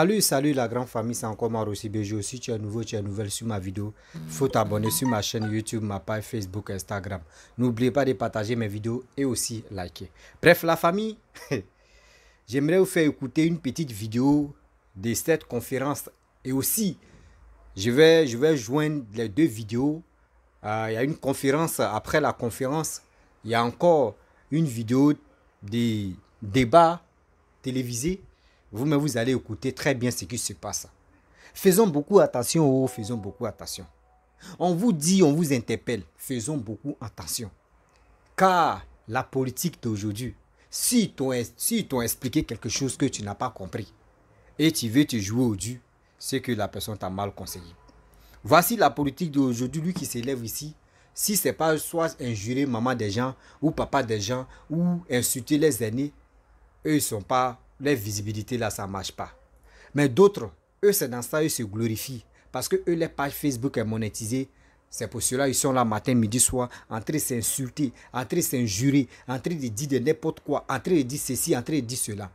Salut, salut la grande famille, c'est encore aussi Bejo. Si tu es nouveau, tu es nouvelle sur ma vidéo, faut t'abonner sur ma chaîne YouTube, ma page Facebook, Instagram. N'oubliez pas de partager mes vidéos et aussi liker. Bref, la famille, j'aimerais vous faire écouter une petite vidéo de cette conférence et aussi, je vais, je vais joindre les deux vidéos. Euh, il y a une conférence, après la conférence, il y a encore une vidéo des débats télévisés vous, mais vous allez écouter très bien ce qui se passe. Faisons beaucoup attention, oh, faisons beaucoup attention. On vous dit, on vous interpelle, faisons beaucoup attention. Car la politique d'aujourd'hui, si t'ont expliqué quelque chose que tu n'as pas compris et tu veux te jouer au Dieu, c'est que la personne t'a mal conseillé. Voici la politique d'aujourd'hui, lui qui s'élève ici. Si ce n'est pas soit injurer maman des gens ou papa des gens ou insulter les aînés, eux ils sont pas leur visibilité là, ça ne marche pas. Mais d'autres, eux, c'est dans ça, eux se glorifient. Parce que eux, les pages Facebook est monétisées. C'est pour cela ils sont là matin, midi, soir, en train de s'insulter, en train de s'injurer, en train de dire de n'importe quoi, en train de dire ceci, en train de dire cela.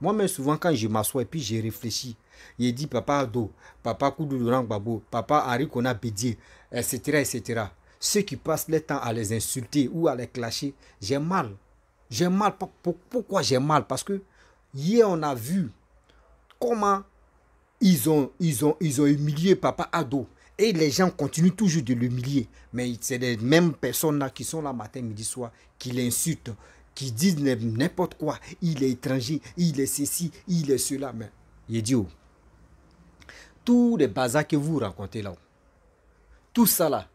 Moi-même, souvent, quand je m'assois et puis j'ai réfléchi, j'ai dit « Papa Ado, Papa Koudourang Babo, Papa Harry qu'on a etc., etc. Ceux qui passent leur temps à les insulter ou à les clasher, j'ai mal. J'ai mal. Pourquoi j'ai mal Parce que hier, on a vu comment ils ont, ils ont, ils ont humilié papa Ado. Et les gens continuent toujours de l'humilier. Mais c'est les mêmes personnes-là qui sont là matin, midi, soir, qui l'insultent, qui disent n'importe quoi. Il est étranger, il est ceci, il est cela. Mais il dit, oh, tous les bazars que vous racontez là, oh, tout ça là,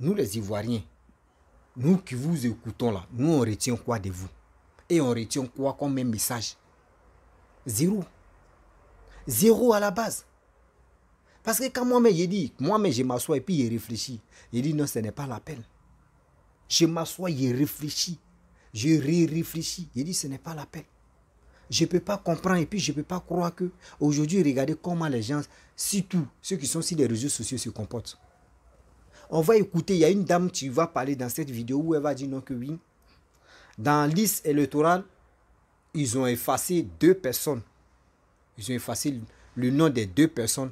nous les Ivoiriens, nous qui vous écoutons là, nous on retient quoi de vous Et on retient quoi comme message Zéro. Zéro à la base. Parce que quand moi-même j'ai dit, moi-même je m'assois et puis je réfléchis, Il dit non, ce n'est pas la peine. Je m'assois, je réfléchis, je ré-réfléchis, J'ai dit ce n'est pas la peine. Je ne peux pas comprendre et puis je ne peux pas croire que aujourd'hui, regardez comment les gens, surtout ceux qui sont sur les réseaux sociaux, se comportent. On va écouter, il y a une dame qui va parler dans cette vidéo où elle va dire non que oui. Dans le électorale, ils ont effacé deux personnes. Ils ont effacé le nom des deux personnes.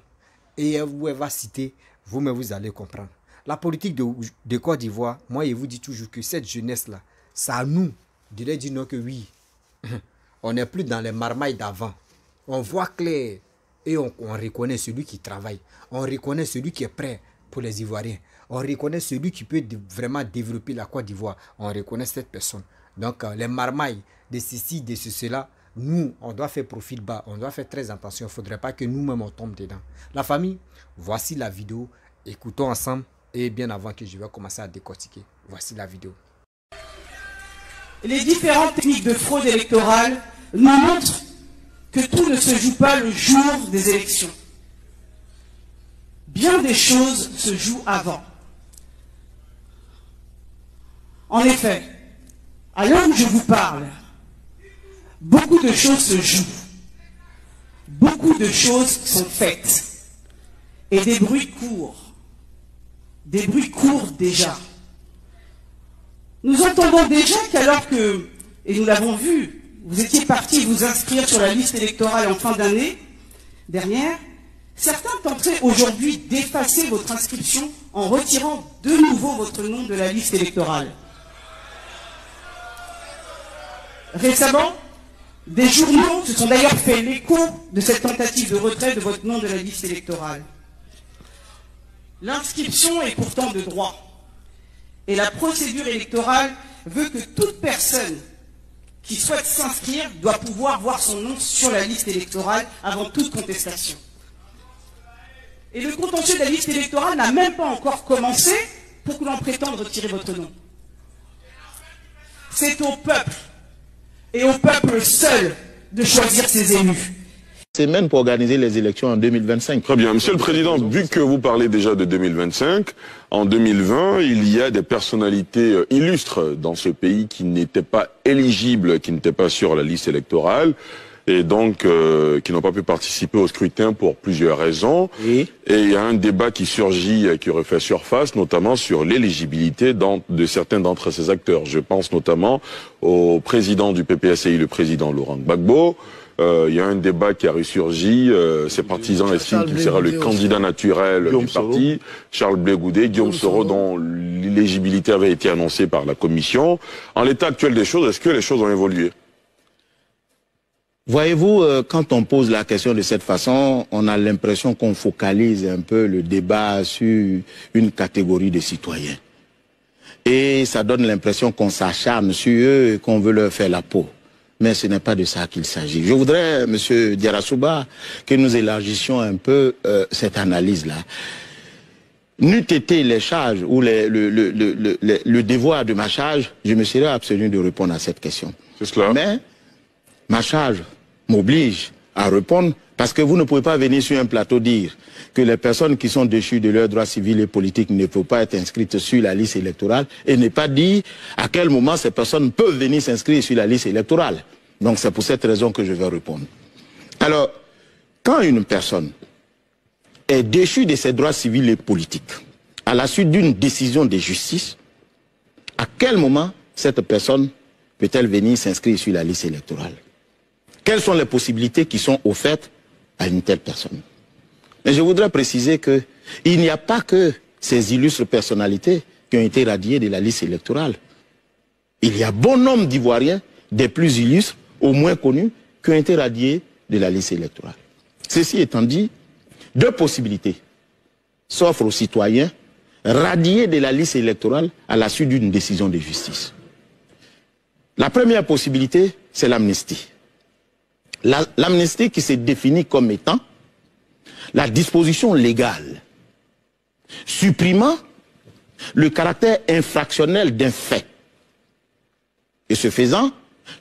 Et elle, où elle va citer, vous, mais vous allez comprendre. La politique de, de Côte d'Ivoire, moi, je vous dis toujours que cette jeunesse-là, ça nous de dire non que oui. On n'est plus dans les marmailles d'avant. On voit clair et on reconnaît celui qui travaille. On reconnaît celui qui est prêt pour les Ivoiriens on reconnaît celui qui peut vraiment développer la Côte d'Ivoire. On reconnaît cette personne. Donc, euh, les marmailles de ceci, de ce, cela, nous, on doit faire profit. bas, on doit faire très attention. Il ne faudrait pas que nous-mêmes, on tombe dedans. La famille, voici la vidéo. Écoutons ensemble. Et bien avant que je vais commencer à décortiquer, voici la vidéo. Les différentes techniques de fraude électorale nous montrent que tout ne se joue pas le jour des élections. Bien des choses se jouent avant. En effet, à l'heure où je vous parle, beaucoup de choses se jouent. Beaucoup de choses sont faites. Et des bruits courent. Des bruits courent déjà. Nous entendons déjà qu'alors que, et nous l'avons vu, vous étiez parti vous inscrire sur la liste électorale en fin d'année dernière, certains tenteraient aujourd'hui d'effacer votre inscription en retirant de nouveau votre nom de la liste électorale récemment, des journaux se sont d'ailleurs fait l'écho de cette tentative de retrait de votre nom de la liste électorale. L'inscription est pourtant de droit. Et la procédure électorale veut que toute personne qui souhaite s'inscrire doit pouvoir voir son nom sur la liste électorale avant toute contestation. Et le contentieux de la liste électorale n'a même pas encore commencé pour que l'on prétende retirer votre nom. C'est au peuple et au peuple seul de choisir ses élus. C'est même pour organiser les élections en 2025. Très bien. Monsieur le Président, vu que vous parlez déjà de 2025, en 2020, il y a des personnalités euh, illustres dans ce pays qui n'étaient pas éligibles, qui n'étaient pas sur la liste électorale et donc euh, qui n'ont pas pu participer au scrutin pour plusieurs raisons. Et il y a un débat qui surgit, qui refait surface, notamment sur l'éligibilité de certains d'entre ces acteurs. Je pense notamment au président du PPSI, le président Laurent Gbagbo. Euh, il y a un débat qui a ressurgi. ses euh, partisans estiment qu'il sera le candidat naturel du parti. Charles Blégoudet, Guillaume, Guillaume Soro, dont l'éligibilité avait été annoncée par la Commission. En l'état actuel des choses, est-ce que les choses ont évolué Voyez-vous, euh, quand on pose la question de cette façon, on a l'impression qu'on focalise un peu le débat sur une catégorie de citoyens. Et ça donne l'impression qu'on s'acharne sur eux et qu'on veut leur faire la peau. Mais ce n'est pas de ça qu'il s'agit. Je voudrais, M. Diarasouba, que nous élargissions un peu euh, cette analyse-là. N'eût été les charges ou le, devoir de ma charge, je me serais absolu de répondre à cette question. C'est cela. Mais ma charge m'oblige à répondre parce que vous ne pouvez pas venir sur un plateau dire que les personnes qui sont déchues de leurs droits civils et politiques ne peuvent pas être inscrites sur la liste électorale et ne pas dire à quel moment ces personnes peuvent venir s'inscrire sur la liste électorale. Donc c'est pour cette raison que je vais répondre. Alors, quand une personne est déchue de ses droits civils et politiques à la suite d'une décision de justice, à quel moment cette personne peut-elle venir s'inscrire sur la liste électorale quelles sont les possibilités qui sont offertes à une telle personne Mais je voudrais préciser qu'il n'y a pas que ces illustres personnalités qui ont été radiées de la liste électorale. Il y a bon nombre d'Ivoiriens, des plus illustres, au moins connus, qui ont été radiés de la liste électorale. Ceci étant dit, deux possibilités s'offrent aux citoyens radiés de la liste électorale à la suite d'une décision de justice. La première possibilité, c'est l'amnistie l'amnistie qui se définit comme étant la disposition légale supprimant le caractère infractionnel d'un fait. Et ce faisant,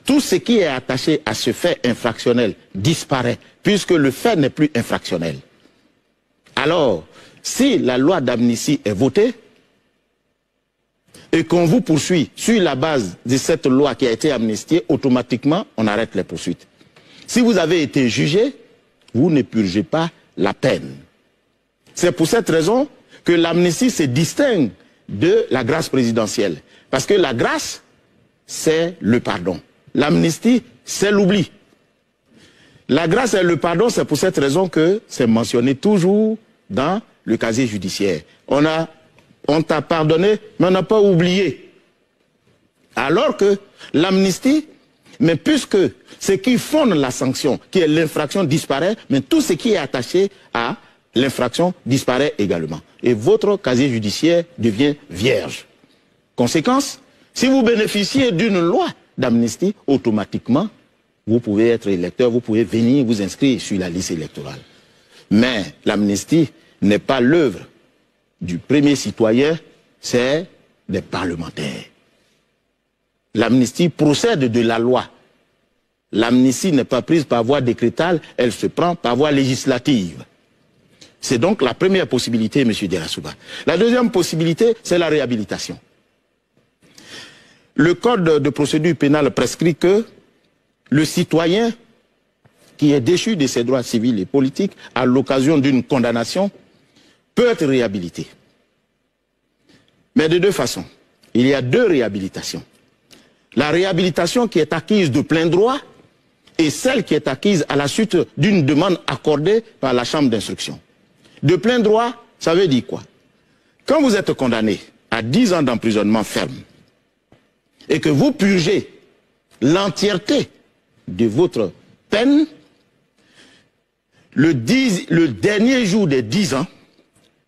tout ce qui est attaché à ce fait infractionnel disparaît, puisque le fait n'est plus infractionnel. Alors, si la loi d'amnistie est votée, et qu'on vous poursuit sur la base de cette loi qui a été amnistiée, automatiquement, on arrête les poursuites. Si vous avez été jugé, vous ne purgez pas la peine. C'est pour cette raison que l'amnistie se distingue de la grâce présidentielle. Parce que la grâce, c'est le pardon. L'amnistie, c'est l'oubli. La grâce et le pardon, c'est pour cette raison que c'est mentionné toujours dans le casier judiciaire. On a, on t'a pardonné, mais on n'a pas oublié. Alors que l'amnistie, mais puisque ce qui fonde la sanction, qui est l'infraction, disparaît, mais tout ce qui est attaché à l'infraction disparaît également. Et votre casier judiciaire devient vierge. Conséquence, si vous bénéficiez d'une loi d'amnistie, automatiquement, vous pouvez être électeur, vous pouvez venir vous inscrire sur la liste électorale. Mais l'amnistie n'est pas l'œuvre du premier citoyen, c'est des parlementaires. L'amnistie procède de la loi. L'amnistie n'est pas prise par voie décrétale, elle se prend par voie législative. C'est donc la première possibilité, M. Derasouba. La deuxième possibilité, c'est la réhabilitation. Le code de procédure pénale prescrit que le citoyen qui est déchu de ses droits civils et politiques à l'occasion d'une condamnation peut être réhabilité. Mais de deux façons. Il y a deux réhabilitations la réhabilitation qui est acquise de plein droit et celle qui est acquise à la suite d'une demande accordée par la chambre d'instruction. De plein droit, ça veut dire quoi Quand vous êtes condamné à 10 ans d'emprisonnement ferme et que vous purgez l'entièreté de votre peine, le, le dernier jour des 10 ans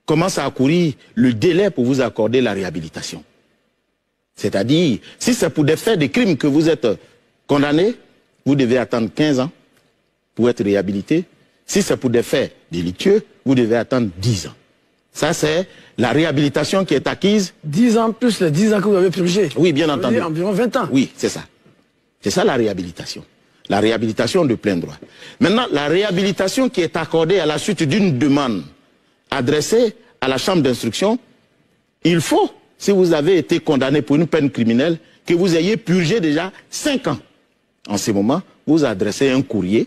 commence à courir le délai pour vous accorder la réhabilitation. C'est-à-dire, si c'est pour des faits, de crimes que vous êtes euh, condamné, vous devez attendre 15 ans pour être réhabilité. Si c'est pour des faits délictueux, vous devez attendre 10 ans. Ça, c'est la réhabilitation qui est acquise. 10 ans plus les 10 ans que vous avez purgé. Oui, bien entendu. environ 20 ans. Oui, c'est ça. C'est ça la réhabilitation. La réhabilitation de plein droit. Maintenant, la réhabilitation qui est accordée à la suite d'une demande adressée à la chambre d'instruction, il faut si vous avez été condamné pour une peine criminelle, que vous ayez purgé déjà 5 ans. En ce moment, vous adressez un courrier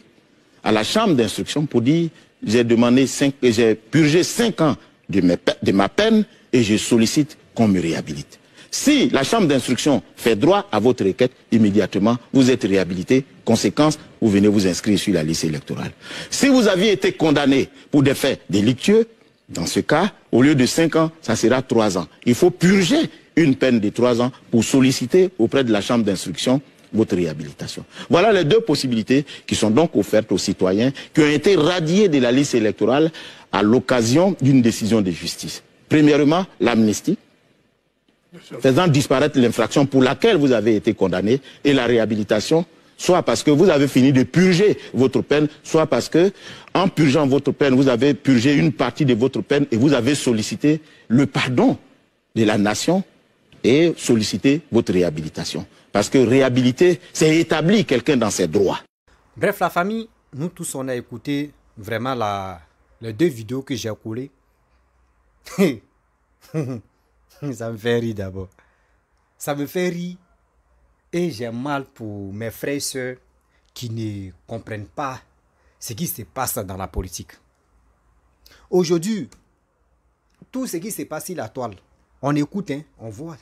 à la chambre d'instruction pour dire j'ai demandé cinq, j'ai purgé cinq ans de, de, ma peine et je sollicite qu'on me réhabilite. Si la chambre d'instruction fait droit à votre requête, immédiatement, vous êtes réhabilité. Conséquence, vous venez vous inscrire sur la liste électorale. Si vous aviez été condamné pour des faits délictueux, dans ce cas, au lieu de 5 ans, ça sera 3 ans. Il faut purger une peine de 3 ans pour solliciter auprès de la chambre d'instruction votre réhabilitation. Voilà les deux possibilités qui sont donc offertes aux citoyens qui ont été radiés de la liste électorale à l'occasion d'une décision de justice. Premièrement, l'amnistie, faisant disparaître l'infraction pour laquelle vous avez été condamné, et la réhabilitation, soit parce que vous avez fini de purger votre peine, soit parce que, en purgeant votre peine, vous avez purgé une partie de votre peine et vous avez sollicité le pardon de la nation et sollicité votre réhabilitation. Parce que réhabiliter, c'est établir quelqu'un dans ses droits. Bref, la famille, nous tous, on a écouté vraiment la, les deux vidéos que j'ai coulées. Ça me fait rire d'abord. Ça me fait rire et j'ai mal pour mes frères et sœurs qui ne comprennent pas ce qui se passe dans la politique. Aujourd'hui, tout ce qui se passe sur la toile, on écoute, hein, on voit.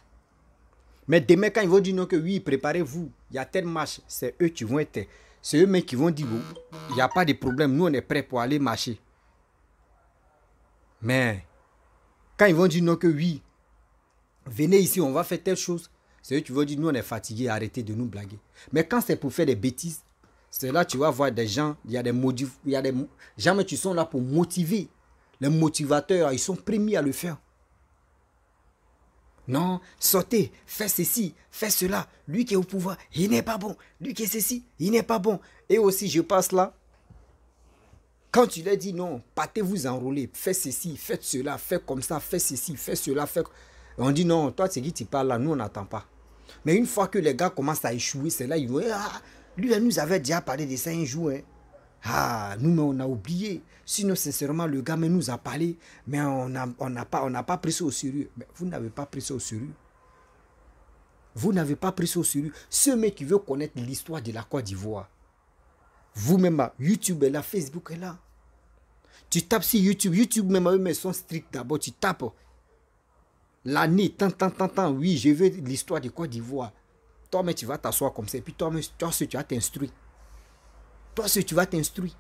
Mais demain, quand ils vont dire non, que oui, préparez-vous, il y a telle marche, c'est eux qui vont être. C'est eux qui vont dire, il n'y a pas de problème, nous on est prêts pour aller marcher. Mais quand ils vont dire non, que oui, venez ici, on va faire telle chose, c'est eux qui vont dire, nous on est fatigués, arrêtez de nous blaguer. Mais quand c'est pour faire des bêtises, c'est là tu vas voir des gens, il y a des motifs, il y a des... Jamais tu sont là pour motiver. Les motivateurs, ils sont premiers à le faire. Non, sautez, fais ceci, fais cela. Lui qui est au pouvoir, il n'est pas bon. Lui qui est ceci, il n'est pas bon. Et aussi, je passe là, quand tu leur dis non, partez-vous enrôler, faites ceci, faites cela, faites comme ça, faites ceci, faites cela, faites... On dit non, toi, c'est qui tu parles là, nous, on n'attend pas. Mais une fois que les gars commencent à échouer, c'est là ils vont, ah, lui, il nous avait déjà parlé de ça un jour. Hein. Ah, nous, mais on a oublié. Sinon, sincèrement, le gars mais nous a parlé, mais on n'a on pas, pas pris ça au sérieux. vous n'avez pas pris ça au sérieux. Vous n'avez pas pris ça au sérieux. Ce mec qui veut connaître l'histoire de la Côte d'Ivoire, vous-même, ah, YouTube est là, Facebook est là. Tu tapes sur YouTube, YouTube même, eux, sont stricts d'abord. Tu tapes L'année, tant, tant, tant, tant, oui, je veux l'histoire de Côte d'Ivoire. Toi, mais tu vas t'asseoir comme ça. Et puis toi, mais, toi, ce tu vas t'instruire. Toi, ce tu vas t'instruire.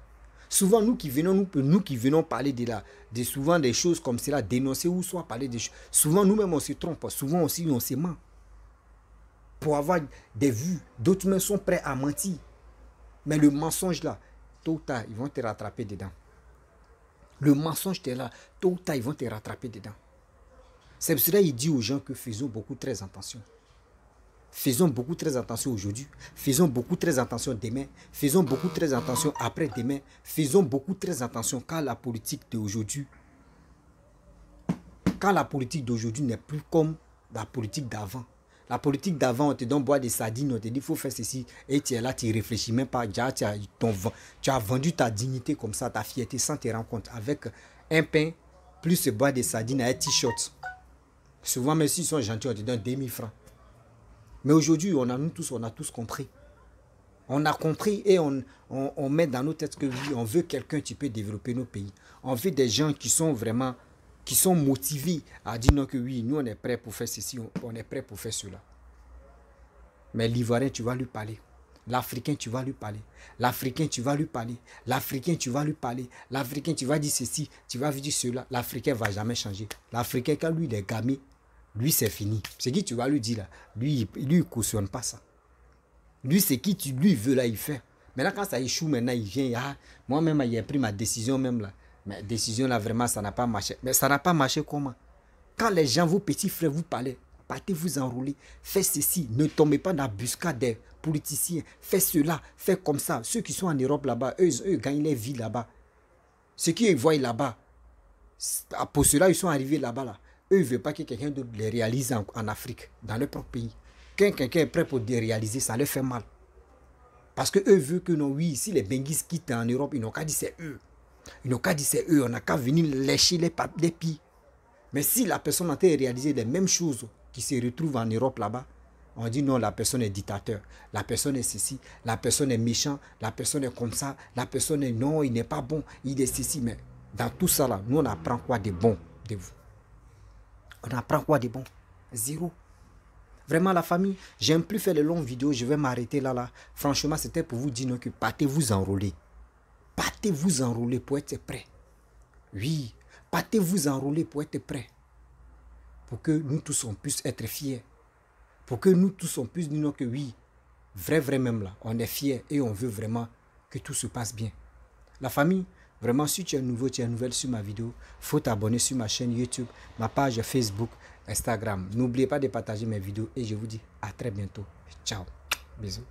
Souvent, nous qui venons, nous, nous qui venons parler de la, de souvent des choses comme cela, dénoncer ou soit parler des choses. Souvent, nous-mêmes, on se trompe. Souvent aussi, on se ment. Pour avoir des vues, d'autres même sont prêts à mentir. Mais le mensonge là, tôt ou tard, ils vont te rattraper dedans. Le mensonge, t'es là, tôt ou tard, ils vont te rattraper dedans. C'est pour cela qu'il dit aux gens que faisons beaucoup très attention. Faisons beaucoup très attention aujourd'hui. Faisons beaucoup très attention demain. Faisons beaucoup très attention après-demain. Faisons beaucoup très attention car la politique d'aujourd'hui, car la politique d'aujourd'hui n'est plus comme la politique d'avant. La politique d'avant, on te donne boire des sardines, on te dit faut faire ceci, et tu es là, tu réfléchis même pas. tu, as, vendu ta dignité comme ça, ta fierté, sans te rendre compte, avec un pain, plus boire de sardines à un t-shirt. Souvent, même s'ils sont gentils, on te donne 2000 francs. Mais aujourd'hui, on a, nous tous, on a tous compris. On a compris et on, on, met dans nos têtes que oui, on veut quelqu'un qui peut développer nos pays. On veut des gens qui sont vraiment, qui sont motivés à dire non que oui, nous on est prêts pour faire ceci, on, est prêts pour faire cela. Mais l'Ivoirien, tu vas lui parler. L'Africain, tu vas lui parler. L'Africain, tu vas lui parler. L'Africain, tu vas lui parler. L'Africain, tu vas dire ceci, tu vas lui dire cela. L'Africain ne va jamais changer. L'Africain, quand lui, il est gamin lui, c'est fini. Ce que tu vas lui dire là, lui, lui ne cautionne pas ça. Lui, c'est qui tu lui veux là, il fait. Maintenant, quand ça échoue, maintenant, il vient, ah, moi-même, j'ai pris ma décision même là. Ma décision là, vraiment, ça n'a pas marché. Mais ça n'a pas marché comment Quand les gens, vos petits frères, vous parlez, partez vous enrouler, faites ceci, ne tombez pas dans la buscade des politiciens, faites cela, faites comme ça. Ceux qui sont en Europe là-bas, eux, eux gagnent leur vie là-bas. Ceux qui voient là-bas, pour cela, ils sont arrivés là-bas là eux, ne veulent pas que quelqu'un les réalise en, Afrique, dans leur propre pays. Quand quelqu'un est prêt pour les réaliser, ça leur fait mal. Parce que eux veulent que non, oui, si les Benghis quittent en Europe, ils n'ont qu'à dire c'est eux. Ils n'ont qu'à dire c'est eux, on n'a qu'à venir lécher les, les pieds. Mais si la personne a été réalisé les mêmes choses qui se retrouvent en Europe là-bas, on dit non, la personne est dictateur, la personne est ceci, la personne est méchant, la personne est comme ça, la personne est non, il n'est pas bon, il est ceci. Mais dans tout ça là, nous on apprend quoi de bon de vous on apprend quoi de bon Zéro. Vraiment, la famille, j'aime plus faire les longues vidéos, je vais m'arrêter là, là. Franchement, c'était pour vous dire que partez vous enrôler. Partez vous enrôler pour être prêt. Oui, partez vous enrôler pour être prêt. Pour que nous tous, on puisse être fiers. Pour que nous tous, on puisse dire que oui, vrai, vrai même là, on est fiers et on veut vraiment que tout se passe bien. La famille, Vraiment, si tu es nouveau, tu es nouvelle sur ma vidéo, faut t'abonner sur ma chaîne YouTube, ma page Facebook, Instagram. N'oubliez pas de partager mes vidéos et je vous dis à très bientôt. Ciao. Bisous.